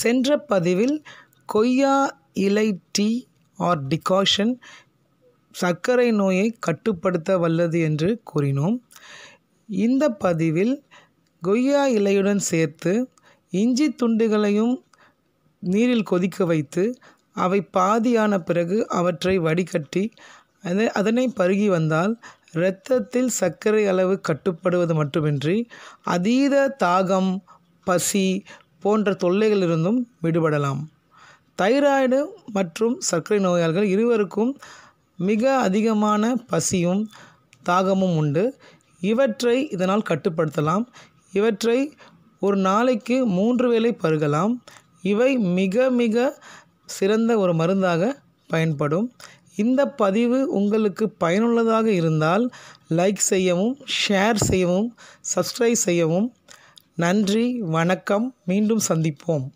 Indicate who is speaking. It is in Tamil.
Speaker 1: சென்ற பதிவில் கொய்யா இலை டீ ஆர் டிகாஷன் சர்க்கரை நோயை கட்டுப்படுத்த வல்லது என்று கூறினோம் இந்த பதிவில் கொய்யா இலையுடன் சேர்த்து இஞ்சி துண்டுகளையும் நீரில் கொதிக்க வைத்து அவை பாதியான பிறகு அவற்றை வடிகட்டி அதை அதனை பருகி வந்தால் இரத்தத்தில் சர்க்கரை அளவு கட்டுப்படுவது மட்டுமின்றி அதீத தாகம் பசி போன்ற தொல்லைகளிலிருந்தும் விடுபடலாம் தைராய்டு மற்றும் சர்க்கரை நோயாளிகள் இருவருக்கும் மிக அதிகமான பசியும் தாகமும் உண்டு இவற்றை இதனால் கட்டுப்படுத்தலாம் இவற்றை ஒரு நாளைக்கு மூன்று வேளை பருகலாம் இவை மிக மிக சிறந்த ஒரு மருந்தாக பயன்படும் இந்த பதிவு உங்களுக்கு பயனுள்ளதாக இருந்தால் லைக் செய்யவும் ஷேர் செய்யவும் சப்ஸ்கிரைப் செய்யவும் நன்றி வணக்கம் மீண்டும் சந்திப்போம்